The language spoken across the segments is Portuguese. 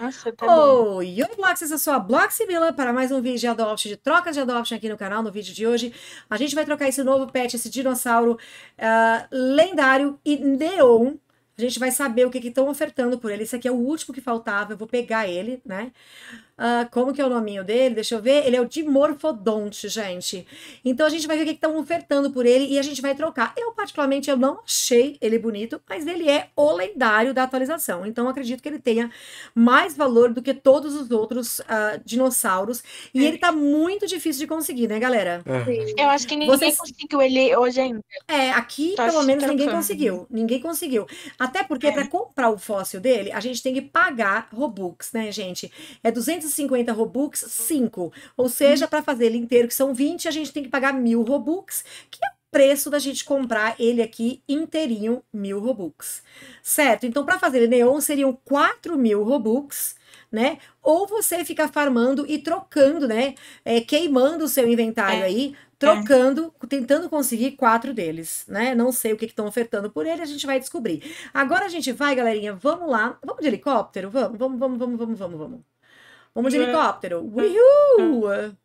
Nossa, eu oh, Oi, eu sou a Blox Mila para mais um vídeo de Adoption, de trocas de Adoption aqui no canal, no vídeo de hoje. A gente vai trocar esse novo pet, esse dinossauro uh, lendário e neon. A gente vai saber o que estão ofertando por ele. Esse aqui é o último que faltava, eu vou pegar ele, né? Uh, como que é o nominho dele? Deixa eu ver. Ele é o Dimorfodonte, gente. Então a gente vai ver o que estão ofertando por ele e a gente vai trocar. Eu, particularmente, eu não achei ele bonito, mas ele é o lendário da atualização. Então acredito que ele tenha mais valor do que todos os outros uh, dinossauros. E ele tá muito difícil de conseguir, né, galera? É. Eu acho que ninguém Vocês... conseguiu ele hoje ainda. É, aqui, pelo menos, trocando. ninguém conseguiu. Ninguém conseguiu. Até porque, é. para comprar o fóssil dele, a gente tem que pagar Robux, né, gente? É 200 250 Robux, 5. Ou seja, para fazer ele inteiro, que são 20, a gente tem que pagar mil Robux, que é o preço da gente comprar ele aqui inteirinho, mil Robux. Certo? Então, para fazer ele neon, seriam 4000 mil Robux, né? Ou você fica farmando e trocando, né? É, queimando o seu inventário é. aí, é. trocando, é. tentando conseguir quatro deles, né? Não sei o que estão ofertando por ele, a gente vai descobrir. Agora a gente vai, galerinha, vamos lá. Vamos de helicóptero? Vamos, vamos, vamos, vamos, vamos, vamos. vamos. Vamos de é. helicóptero. É. Uhul!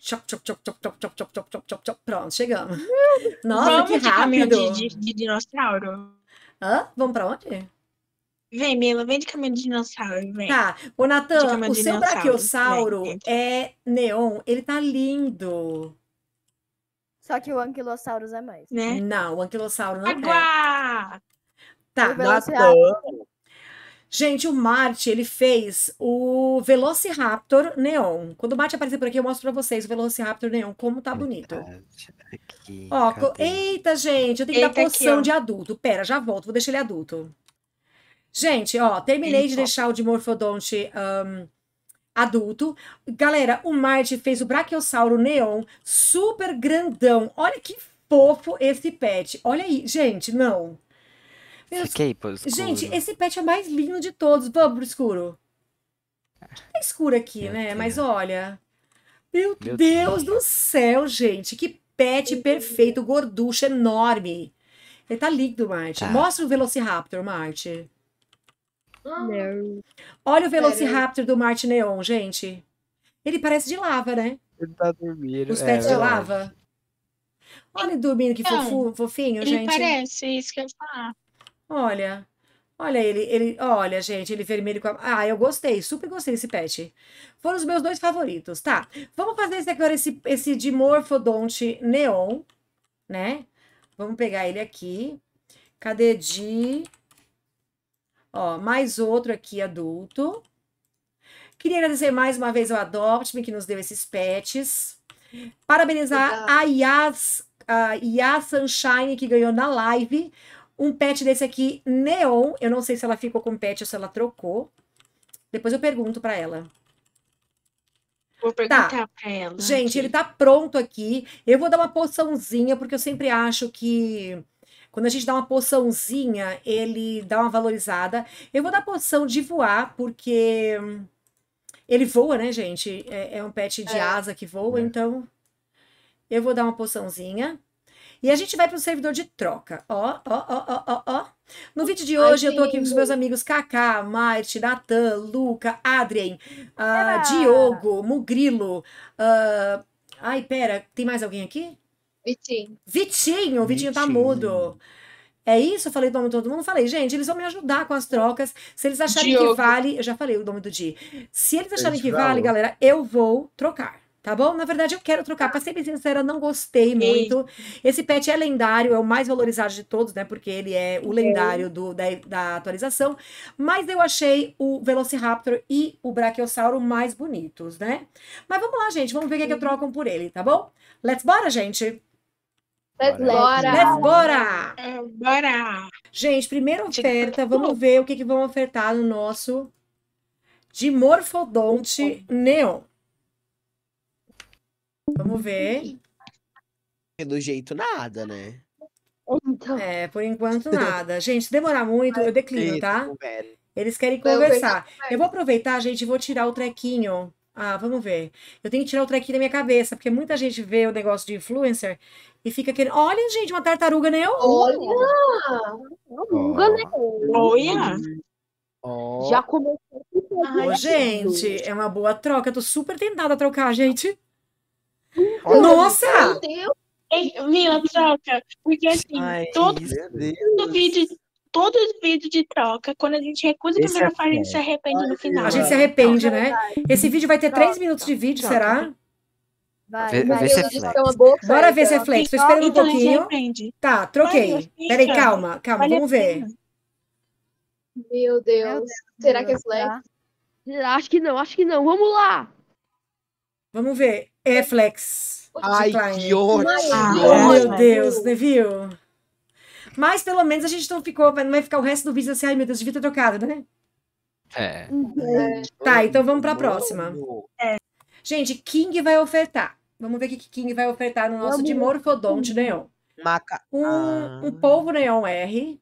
Chop, é. chop, chop, chop, chop, chop, chop, chop, chop, chop, chop. Pronto, chegamos. Nossa, Vamos que caminho rápido. de, de- de dinossauro. Hã? Vamos pra onde? Vem, Mila, vem de caminho de dinossauro, vem. Tá, ô Natan, o seu dinossauro. brachiosauro é neon, ele tá lindo. Só que o Anquilossauro é mais. Né? Não, o anquilossauro não é. Água! Tá, O Natan, Gente, o Marte, ele fez o Velociraptor Neon. Quando o Marte aparecer por aqui, eu mostro pra vocês o Velociraptor Neon, como tá bonito. Aqui, Ó, eita, gente, eu tenho que eita, dar poção aqui, de adulto. Pera, já volto, vou deixar ele adulto. Gente, ó, terminei de deixar o de um, adulto. Galera, o Marte fez o Brachiosauro Neon super grandão. Olha que fofo esse pet. Olha aí, gente, não. Eu... Fiquei pro escuro. Gente, esse pet é o mais lindo de todos. Vamos pro escuro. Tá escuro aqui, Meu né? Deus. Mas olha. Meu, Meu Deus, Deus, do céu, gente. Que pet perfeito, gorducho, enorme. Ele tá lindo, Marte. Tá. Mostra o Velociraptor, Marte. Não. Olha o Velociraptor do Marte Neon, gente. Ele parece de lava, né? Ele tá dormindo. Os é pets é, de lava. Olha ele dormindo, que então, fofinho, ele gente. Ele parece, é isso que eu ia falar. Olha, olha ele, ele, olha, gente, ele vermelho com a... Ah, eu gostei, super gostei desse pet. Foram os meus dois favoritos, tá? Vamos fazer esse agora, esse, esse dimorfodonte neon, né? Vamos pegar ele aqui. Cadê de... Ó, mais outro aqui, adulto. Queria agradecer mais uma vez ao Adopt-me, que nos deu esses pets. Parabenizar Legal. a Yas, a Yas Sunshine, que ganhou na live um pet desse aqui, neon. Eu não sei se ela ficou com pet ou se ela trocou. Depois eu pergunto para ela. Vou tá. perguntar tá. pra ela. Gente, aqui. ele tá pronto aqui. Eu vou dar uma poçãozinha, porque eu sempre acho que quando a gente dá uma poçãozinha, ele dá uma valorizada. Eu vou dar poção de voar, porque ele voa, né, gente? É, é um pet de é. asa que voa, é. então eu vou dar uma poçãozinha. E a gente vai para o servidor de troca. Ó, ó, ó, ó, ó, ó. No vídeo de hoje Ai, eu tô aqui com os meus amigos Kaká, Marte, Natan, Luca, Adrien, uh, Diogo, Mugrilo. Uh... Ai, pera, tem mais alguém aqui? Vitinho. Vitinho, o Vitinho, tá Vitinho. tá mudo. É isso? Eu falei o nome de todo mundo. Falei, gente, eles vão me ajudar com as trocas. Se eles acharem Diogo. que vale. Eu já falei o nome do Di. Se eles acharem que vale, galera, eu vou trocar. Tá bom? Na verdade, eu quero trocar. Pra ser bem sincera, não gostei Ei. muito. Esse pet é lendário, é o mais valorizado de todos, né? Porque ele é o é. lendário do, da, da atualização. Mas eu achei o Velociraptor e o Brachiosauro mais bonitos, né? Mas vamos lá, gente. Vamos ver o que, é que eu troco por ele, tá bom? Let's bora, gente! Let's bora! Let's bora! Bora! Gente, primeira oferta, vamos ver o que, que vão ofertar no nosso Dimorphodonte Neon. Vamos ver. Pelo é jeito, nada, né? Então. É, por enquanto nada. Gente, se demorar muito, eu declino, tá? Eles querem conversar. Eu vou aproveitar, gente, e vou tirar o trequinho. Ah, vamos ver. Eu tenho que tirar o trequinho da minha cabeça, porque muita gente vê o negócio de influencer e fica querendo. Olha, gente, uma tartaruga né? Olha! Tartaruga né? Olha! Já começou. Ai, gente, é uma boa troca. Eu tô super tentada a trocar, gente. Nossa! Meu Deus! Minha troca, porque assim, Ai, todo, todo vídeo todo vídeo de troca, quando a gente recusa Esse a primeira é fase, a gente se arrepende Ai, no final. A gente se arrepende, né? Esse vídeo vai ter troca, três minutos de vídeo, troca. será? Vai, vê, vai, vê se é flex. Bora ver se é flex. Tô esperando então, um pouquinho. Tá, troquei. Peraí, calma, calma, vale vamos ver. Assim. Meu Deus. Meu Deus. Será que é flex? Acho que não, acho que não. Vamos lá! Vamos ver. É flex. Ai, que ótimo! Ah, meu Deus, né, viu? Mas pelo menos a gente não ficou, não vai ficar o resto do vídeo assim, ai meu Deus, devia ter trocado, né? É. Tá, então vamos para a próxima. É. Gente, King vai ofertar. Vamos ver o que King vai ofertar no nosso de morfodonte hum. neon. Maca. Um, ah. um polvo neon R.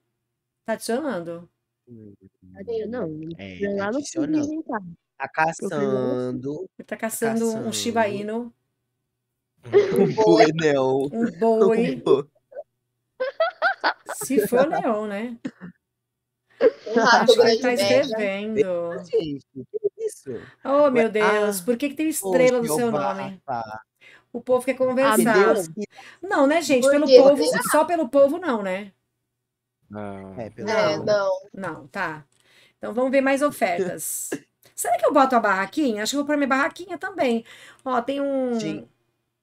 Tá adicionando. Não, não. É, não, tá no Tá caçando. Ele tá caçando, caçando. um Shiba Inu. Uhum. Um boi, não. Um boi. Se for neon né? Um rato acho que tá né? escrevendo. Gente, que é isso? Oh, meu ah, Deus, ah, por que, que tem estrela no seu nome? O povo quer conversar. não, né, gente? Pelo povo, só pelo povo, não, né? Não. É, ah. pelo... não. É, né? não. Não, tá. Então vamos ver mais ofertas. Será que eu boto a barraquinha? Acho que eu vou pôr minha barraquinha também. Ó, tem um.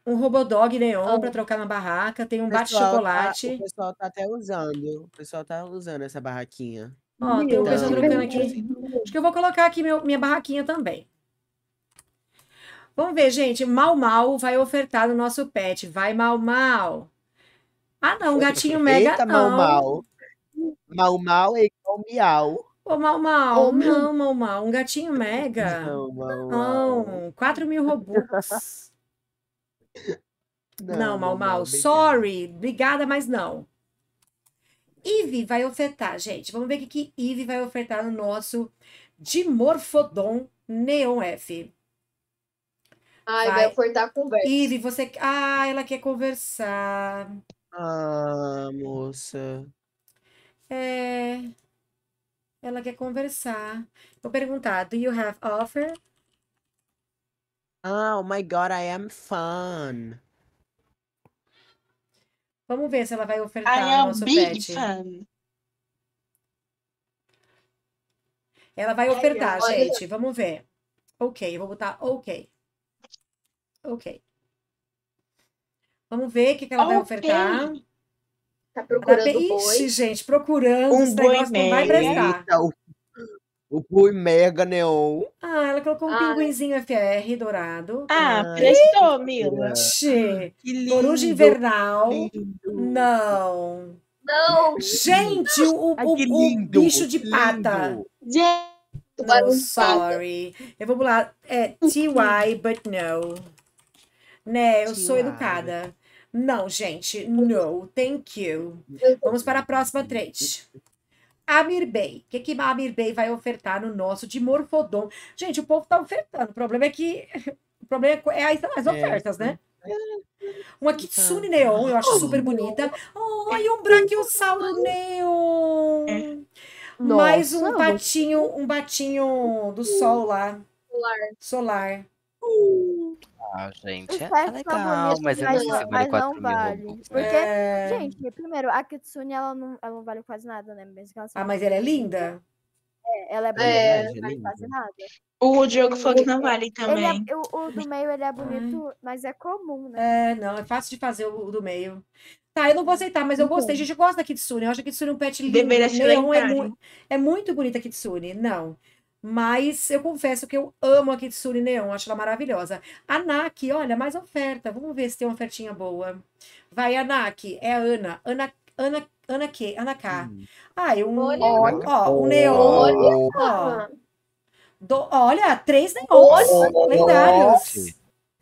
Um robodog neon ah, para trocar na barraca, tem um bate-chocolate. Tá, o pessoal tá até usando. O pessoal tá usando essa barraquinha. Ó, Meu tem um pessoal trocando aqui. Acho que eu vou colocar aqui meu, minha barraquinha também. Vamos ver, gente. Mal Mal vai ofertar no nosso pet. Vai, Mal Mal. Ah, não, gatinho mega Eita, Mal Mal. Mal Mal é igual miau. Ô, Mal Mal, oh, não, Mal Mal, um gatinho mega. Não, Mal Mal. Não, 4 mil robux. não, não, Mal Mal, mal. sorry, obrigada, mas não. Eve vai ofertar, gente, vamos ver o que, que Eve vai ofertar no nosso Dimorphodon Neon F. Ai, vai, vai ofertar conversa. Eve, você... Ah, ela quer conversar. Ah, moça. É... Ela quer conversar. Vou perguntar, do you have offer? Oh my god, I am fun. Vamos ver se ela vai ofertar I am nosso big pet. Fan. Ela vai ofertar, gente. Vamos ver. Ok, vou botar ok. Ok. Vamos ver o que, que ela okay. vai ofertar. Tá procurando Ixi, gente, procurando, um esse boi mega. vai prestar. O, o boi mega neon. Ah, ela colocou um ah. pinguinzinho FR dourado. Ah, ah prestou, Mila. Che, que lindo. Coruja invernal. Lindo. Não. Não. Gente, o, Ai, o, o bicho de pata. Gente. No, oh, tá sorry. Eu vou pular. É TY, but no. Né, eu sou educada. Não, gente, uhum. no, thank you. Vamos para a próxima trade. Amir Bey. O que, que Amir Bey vai ofertar no nosso de Morfodon? Gente, o povo tá ofertando. O problema é que. O problema é, é as, as é. ofertas, né? é. né? Uma Kitsune Neon, eu acho super bonita. Oh, e um Brachiosauro é. Neon. Nossa, Mais um patinho, um batinho do hum. sol lá. Solar. Solar. Uh. Ah, gente, é tá legal, mas eu não sei se vale mil vale. Porque, é... gente, primeiro, a Kitsune, ela não, ela não vale quase nada, né? Mesmo ela ah, mas ela é linda? É, ela é, é bonita, é, não vale quase nada. O Diogo falou que não vale é, também. É, o, o, do meio, ele é bonito, Ai. mas é comum, né? É, não, é fácil de fazer o, o do meio. Tá, eu não vou aceitar, mas eu uhum. gostei. Gente, gosta da Kitsune. Eu acho a Kitsune um pet lindo. Deveria ser é, é muito bonita a Kitsune. Não. Mas eu confesso que eu amo a Kitsune Neon, acho ela maravilhosa. Anak, olha, mais oferta. Vamos ver se tem uma ofertinha boa. Vai, Anak, é a Ana. Ana, Ana, Ana que? Ana K. Hum. Ah, um, olha, ó, um neon. Olha. Ó, do, olha, três neons olha. lendários.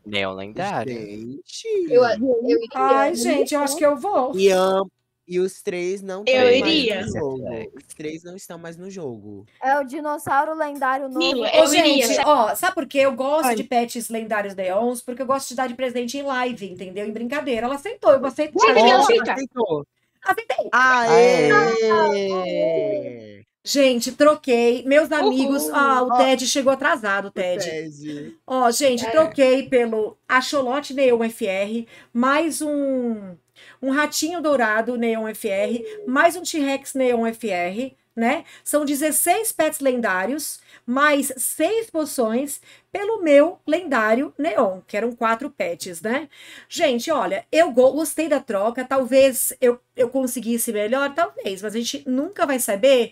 Neon lendário. Gente. Eu, eu, eu, Ai, gente, eu acho que eu vou. E amo, e os três não Eu iria. mais no jogo. Os três não estão mais no jogo. É o dinossauro lendário novo. Nilo, eu Ô, iria. ó, sabe por que eu gosto de pets lendários Deons? Porque eu gosto de dar de presente em live, entendeu? Em brincadeira. Ela aceitou, eu aceitei. Sim, Ela aceitou. Aceitei. Aê! Aê! Gente, troquei. Meus amigos. ah, o Ted chegou atrasado, Ted. Ted. Ó, gente, é. troquei pelo Acholote Neon FR, mais um, um Ratinho Dourado Neon FR, mais um T-Rex Neon FR, né? São 16 pets lendários, mais seis poções pelo meu lendário Neon, que eram quatro pets, né? Gente, olha, eu gostei da troca. Talvez eu, eu conseguisse melhor, talvez, mas a gente nunca vai saber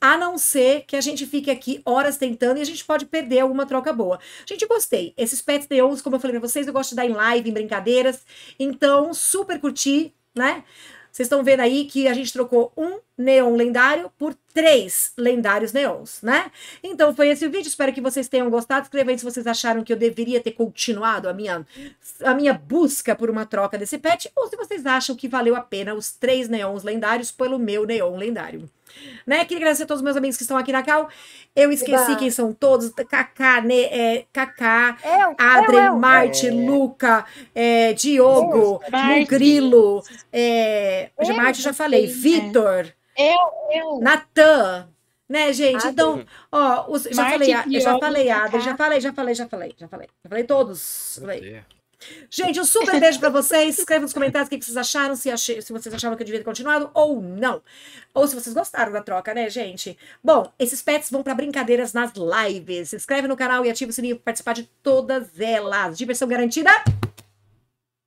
a não ser que a gente fique aqui horas tentando e a gente pode perder alguma troca boa. Gente, gostei. Esses pets neons, como eu falei pra vocês, eu gosto de dar em live, em brincadeiras. Então, super curti, né? Vocês estão vendo aí que a gente trocou um neon lendário por três lendários neons, né? Então foi esse o vídeo, espero que vocês tenham gostado. Escrevendo aí se vocês acharam que eu deveria ter continuado a minha, a minha busca por uma troca desse pet, ou se vocês acham que valeu a pena os três neons lendários pelo meu neon lendário. Né? Queria agradecer a todos os meus amigos que estão aqui na Cal. Eu esqueci Eba. quem são todos: Kaká, né, é, Kaká eu, Adre, eu, eu. Marte, é. Luca, é, Diogo, Mugrilo, é, é Marte, já é falei, né? Vitor. Eu, eu. Natan. Né, gente? então, ó, os, já, falei, já, já falei, Adri, tá? já falei, já falei, já falei, já falei. Já falei todos. Falei. Gente, um super beijo para vocês. Escreve nos comentários o que, vocês acharam, se, se vocês acharam que eu devia ter continuado ou não. Ou se vocês gostaram da troca, né, gente? Bom, esses pets vão para brincadeiras nas lives. Se inscreve no canal e ativa o sininho para participar de todas elas. Diversão garantida?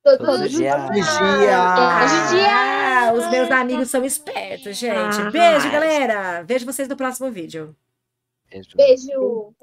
Todo, todo dia. Todo dia. Ah, todo dia. Ah, os meus ah, tá. amigos são espertos, gente. Ah, Beijo, galera. Vejo vocês no próximo vídeo. Beijo. Beijo.